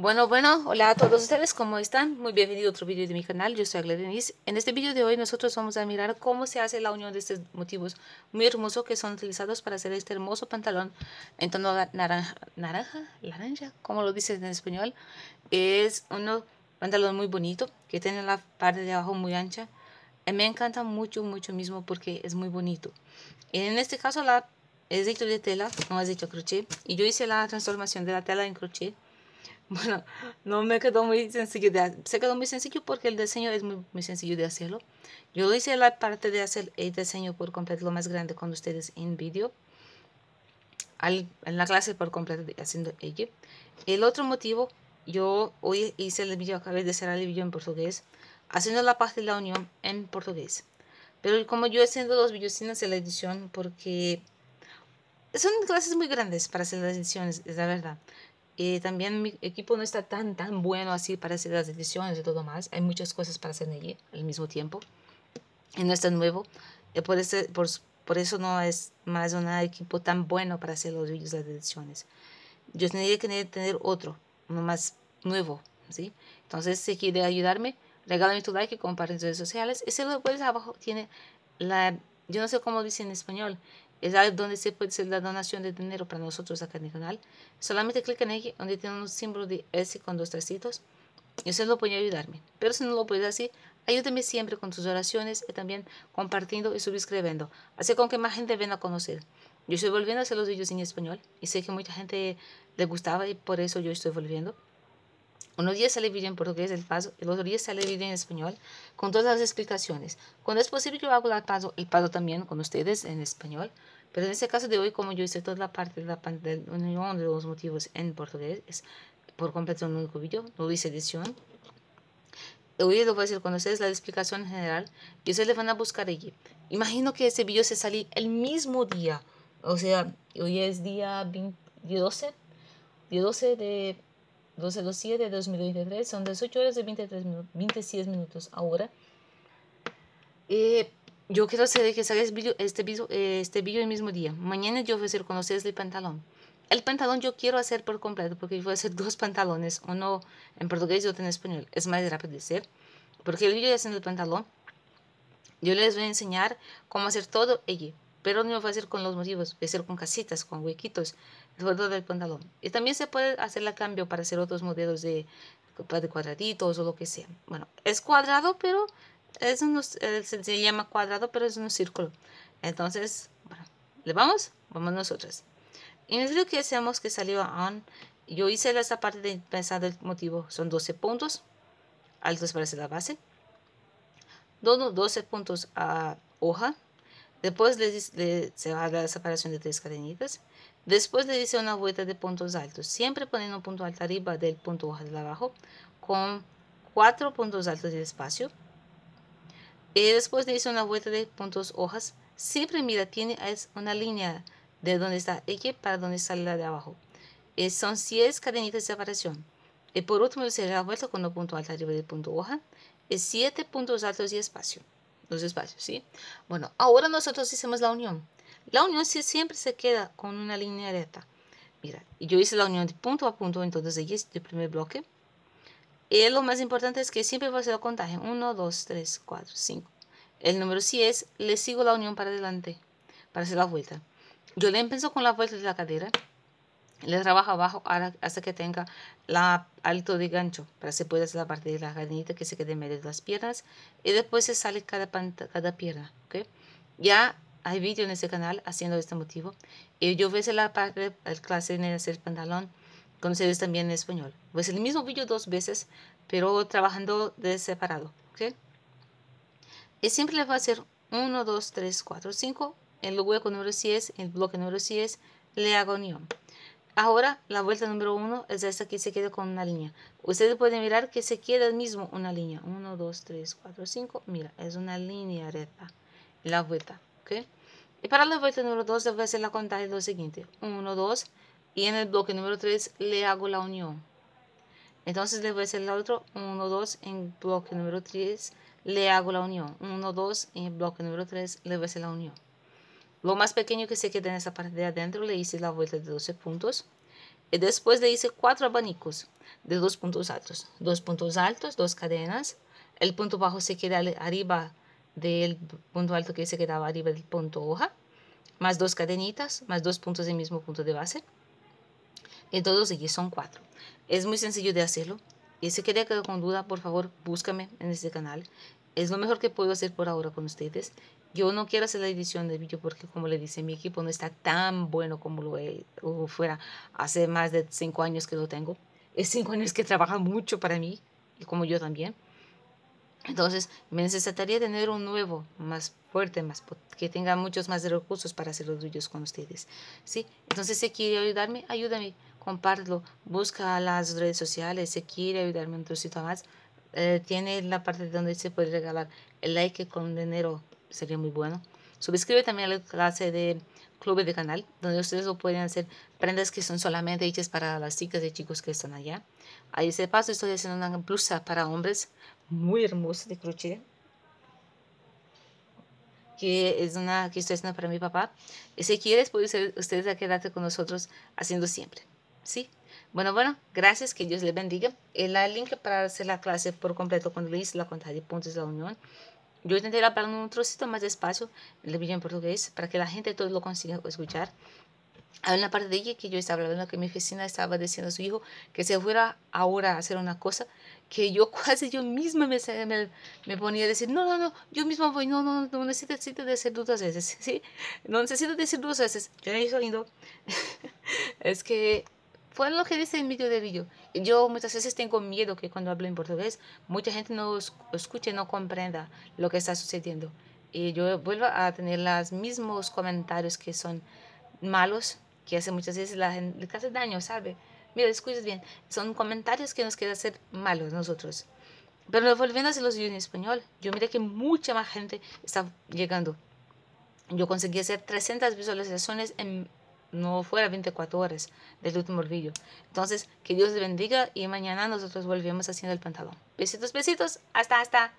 Bueno, bueno, hola a todos ustedes, ¿cómo están? Muy bienvenido a otro vídeo de mi canal, yo soy Denise. En este vídeo de hoy nosotros vamos a mirar cómo se hace la unión de estos motivos muy hermosos que son utilizados para hacer este hermoso pantalón en tono naranja, naranja, laranja, como lo dicen en español. Es un pantalón muy bonito que tiene la parte de abajo muy ancha. me encanta mucho, mucho mismo porque es muy bonito. Y En este caso la es hecho de tela, no es hecho crochet. Y yo hice la transformación de la tela en crochet bueno, no me quedó muy sencillo Se quedó muy sencillo porque el diseño es muy, muy sencillo de hacerlo. Yo hice la parte de hacer el diseño por completo, lo más grande con ustedes en vídeo. En la clase por completo haciendo ello. El otro motivo, yo hoy hice el vídeo, acabé de hacer el vídeo en portugués, haciendo la parte de la unión en portugués. Pero como yo haciendo los vídeos sin hacer la edición, porque son clases muy grandes para hacer las ediciones, es la verdad. Eh, también mi equipo no está tan, tan bueno así para hacer las decisiones y todo más. Hay muchas cosas para hacer allí al mismo tiempo. Y no está nuevo. Eh, por, por, eso no es más nada equipo tan bueno para hacer los vídeos, las decisiones. Yo tendría que tener otro, uno más nuevo, ¿sí? Entonces, si quiere ayudarme, regálame tu like y comparte en redes sociales. Ese lo puedes abajo tiene la... Yo no sé cómo dice en español es donde se puede hacer la donación de dinero para nosotros acá en el canal. Solamente clic en aquí, donde tiene un símbolo de S con dos tracitos. Y usted lo puede ayudarme. Pero si no lo puede así, ayúdeme siempre con tus oraciones y también compartiendo y suscribiendo. Así con que más gente venga a conocer. Yo estoy volviendo a hacer los vídeos en español y sé que mucha gente le gustaba y por eso yo estoy volviendo. Unos días sale vídeo en portugués el paso, el otro día sale vídeo en español con todas las explicaciones. Cuando es posible yo hago el paso, el paso también con ustedes en español, pero en este caso de hoy, como yo hice toda la parte de la, de unión de los motivos en portugués, es por completo un único vídeo, no hice edición. Hoy lo voy a hacer con ustedes la explicación general y ustedes le van a buscar allí. Imagino que ese vídeo se salió el mismo día, o sea, hoy es día 20, 12, 12 de 12 de 7 de 2023, son 18 horas y 23 minutos, 26 minutos ahora. Eh, yo quiero hacer que salga este vídeo este video el mismo día. Mañana yo voy a hacer con ustedes el pantalón. El pantalón yo quiero hacer por completo porque yo voy a hacer dos pantalones, uno en portugués y otro en español. Es más rápido de hacer porque el vídeo es en el pantalón. Yo les voy a enseñar cómo hacer todo ello. pero no lo voy a hacer con los motivos, voy a hacer con casitas, con huequitos, todo del pantalón. Y también se puede hacer el cambio para hacer otros modelos de, de cuadraditos o lo que sea. Bueno, es cuadrado, pero es se llama cuadrado, pero es un círculo. Entonces, bueno, ¿le vamos? Vamos nosotras Y es lo que hacemos que salió on. Yo hice esa parte de pensar el motivo. Son 12 puntos altos para hacer la base. 12 puntos a hoja. Después le, se va a la separación de tres cadenitas. Después le hice una vuelta de puntos altos, siempre poniendo un punto alto arriba del punto hoja de abajo, con cuatro puntos altos de espacio. Y después le hice una vuelta de puntos hojas. Siempre mira, tiene es una línea de donde está X para donde sale la de abajo. son 10 cadenitas de separación. Y por último hice la vuelta con un punto alto arriba del punto hoja y siete puntos altos y espacio. Los espacios, ¿sí? Bueno, ahora nosotros hicimos la unión. La unión siempre se queda con una línea recta. Mira, yo hice la unión de punto a punto en todos ellos del primer bloque. Y eh, lo más importante es que siempre va a hacer el contaje. 1, 2, 3, 4, 5. El número es, le sigo la unión para adelante, para hacer la vuelta. Yo le empiezo con la vuelta de la cadera, le trabajo abajo hasta que tenga la alto de gancho, para que se pueda hacer la parte de la cadenita que se quede en medio de las piernas. Y después se sale cada, cada pierna. ¿okay? Ya hay vídeo en ese canal haciendo este motivo. Y yo ves la parte la clase de hacer pantalón con ustedes también en español. Pues el mismo vídeo dos veces, pero trabajando de separado. ¿okay? Y siempre le voy a hacer 1, 2, 3, 4, 5. en El hueco número en el bloque número es le hago unión. Ahora la vuelta número 1 es esta que se queda con una línea. Ustedes pueden mirar que se queda mismo una línea. 1, 2, 3, 4, 5. Mira, es una línea recta. La vuelta. Y para la vuelta número 2 a hacer la cuenta de lo siguiente. 1, 2. Y en el bloque número 3 le hago la unión. Entonces a hacer la otra 1, 2 en bloque número 3 le hago la unión. 1, 2 en bloque número 3 le voy a hacer la unión. Lo más pequeño que se quede en esa parte de adentro le hice la vuelta de 12 puntos. Y después le hice cuatro abanicos de 2 puntos altos. 2 puntos altos, 2 cadenas. El punto bajo se queda arriba del punto alto que se quedaba arriba del punto hoja, más dos cadenitas, más dos puntos del mismo punto de base. Y todos ellos son cuatro. Es muy sencillo de hacerlo. Y si quería quedar con duda, por favor, búscame en este canal. Es lo mejor que puedo hacer por ahora con ustedes. Yo no quiero hacer la edición del vídeo porque, como le dice, mi equipo no está tan bueno como lo fuera hace más de cinco años que lo tengo. Es cinco años que trabaja mucho para mí y como yo también. Entonces, me necesitaría tener un nuevo, más fuerte, más que tenga muchos más recursos para hacer los videos con ustedes. ¿sí? Entonces, si quiere ayudarme, ayúdame, compártelo, busca las redes sociales, si quiere ayudarme un trocito más, eh, tiene la parte donde se puede regalar el like con dinero, sería muy bueno suscríbete también a la clase de club de canal, donde ustedes lo pueden hacer prendas que son solamente hechas para las chicas y chicos que están allá. Ahí ese paso estoy haciendo una blusa para hombres muy hermosa de crochet que es una que estoy haciendo para mi papá. Y si quieres, puedes ustedes a quedarte con nosotros haciendo siempre. ¿Sí? Bueno, bueno, gracias, que Dios les bendiga. El link para hacer la clase por completo con Luis, la cuenta de Puntos de la Unión, yo intenté hablar un trocito más despacio el video en portugués para que la gente todo lo consiga escuchar. Hay una parte de ella que yo estaba hablando, que mi vecina estaba diciendo a su hijo que se fuera ahora a hacer una cosa que yo casi yo misma me, me, ponía a decir, no, no, no, yo misma voy, no, no, no, necesito decir dos veces, ¿sí? No necesito decir dos veces. Yo hizo lindo. es que fue lo que dice en medio de video yo muchas veces tengo miedo que cuando hablo en portugués mucha gente no escuche, no comprenda lo que está sucediendo. Y yo vuelvo a tener los mismos comentarios que son malos, que hace muchas veces la gente le hace daño, ¿sabe? Mira, escuchas bien, son comentarios que nos queda hacer malos nosotros. Pero volviendo a los videos en español, yo miré que mucha más gente está llegando. Yo conseguí hacer 300 visualizaciones en no fuera 24 horas del último video. Entonces, que Dios les bendiga y mañana nosotros volvemos haciendo el pantalón. Besitos, besitos. Hasta, hasta.